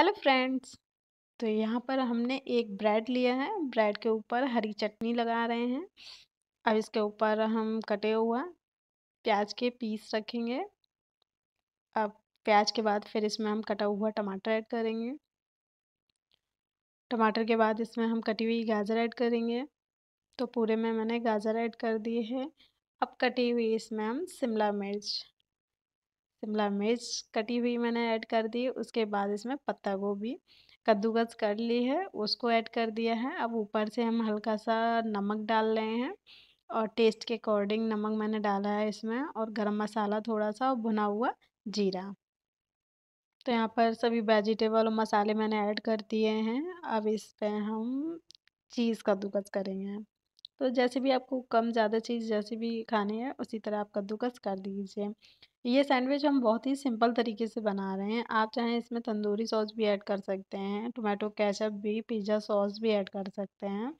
hello friends तो यहाँ पर हमने एक ब्रेड लिया है ब्रेड के ऊपर हरी चटनी लगा रहे हैं अब इसके ऊपर हम कटे हुआ प्याज के पीस रखेंगे अब प्याज के बाद फिर इसमें हम कटा हुआ टमाटर ऐड करेंगे टमाटर के बाद इसमें हम कटी हुई गाजर ऐड करेंगे तो पूरे में मैंने गाजर ऐड कर दिए है अब कटी हुई इसमें हम शिमला मिर्च शिमला मिर्च कटी हुई मैंने ऐड कर दी उसके बाद इसमें पत्ता गोभी कद्दूकस कर ली है उसको ऐड कर दिया है अब ऊपर से हम हल्का सा नमक डाल रहे हैं और टेस्ट के अकॉर्डिंग नमक मैंने डाला है इसमें और गरम मसाला थोड़ा सा और भुना हुआ जीरा तो यहाँ पर सभी वेजिटेबल और मसाले मैंने ऐड कर दिए हैं अब इस पर हम चीज़ कद्दूकस करेंगे तो जैसे भी आपको कम ज़्यादा चीज़ जैसे भी खानी है उसी तरह आप कद्दूकस कर दीजिए ये सैंडविच हम बहुत ही सिंपल तरीके से बना रहे हैं आप चाहें इसमें तंदूरी सॉस भी ऐड कर सकते हैं टोमेटो कैचअप भी पिज़्ज़ा सॉस भी ऐड कर सकते हैं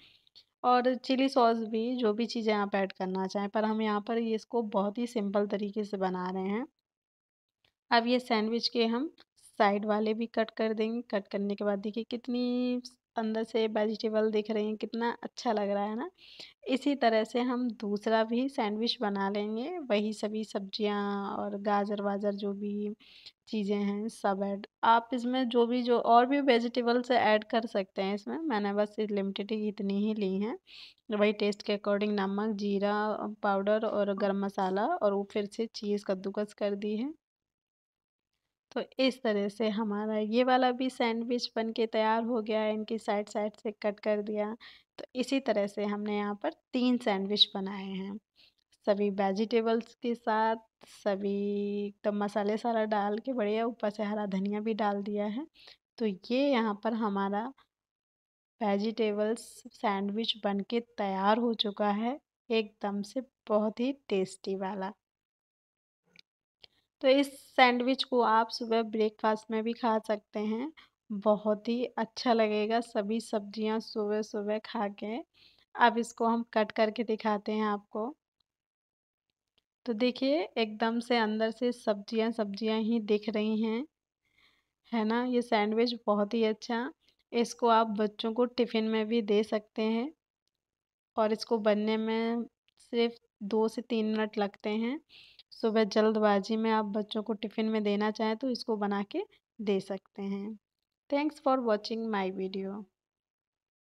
और चिली सॉस भी जो भी चीज़ें आप ऐड करना चाहें पर हम यहाँ पर ये इसको बहुत ही सिंपल तरीके से बना रहे हैं अब ये सैंडविच के हम साइड वाले भी कट कर देंगे कट करने के बाद देखिए कितनी अंदर से वेजिटेबल दिख रही हैं कितना अच्छा लग रहा है ना इसी तरह से हम दूसरा भी सैंडविच बना लेंगे वही सभी सब्जियां और गाजर वाजर जो भी चीज़ें हैं सब ऐड आप इसमें जो भी जो और भी वेजिटेबल्स ऐड कर सकते हैं इसमें मैंने बस लिमिटेड इतनी ही ली हैं वही टेस्ट के अकॉर्डिंग नमक जीरा पाउडर और गर्म मसाला और वो फिर से चीज़ कद्दूकस कर दी है तो इस तरह से हमारा ये वाला भी सैंडविच बन के तैयार हो गया है इनकी साइड साइड से कट कर दिया तो इसी तरह से हमने यहाँ पर तीन सैंडविच बनाए हैं सभी वेजिटेबल्स के साथ सभी एकदम तो मसाले सारा डाल के बढ़िया ऊपर से हरा धनिया भी डाल दिया है तो ये यहाँ पर हमारा वेजिटेबल्स सैंडविच बन के तैयार हो चुका है एकदम से बहुत ही टेस्टी वाला तो इस सैंडविच को आप सुबह ब्रेकफास्ट में भी खा सकते हैं बहुत ही अच्छा लगेगा सभी सब्जियां सुबह सुबह खा के अब इसको हम कट करके दिखाते हैं आपको तो देखिए एकदम से अंदर से सब्जियां सब्जियां ही दिख रही हैं है ना ये सैंडविच बहुत ही अच्छा इसको आप बच्चों को टिफ़िन में भी दे सकते हैं और इसको बनने में सिर्फ दो से तीन मिनट लगते हैं सुबह जल्दबाजी में आप बच्चों को टिफ़िन में देना चाहें तो इसको बना के दे सकते हैं thanks for watching my video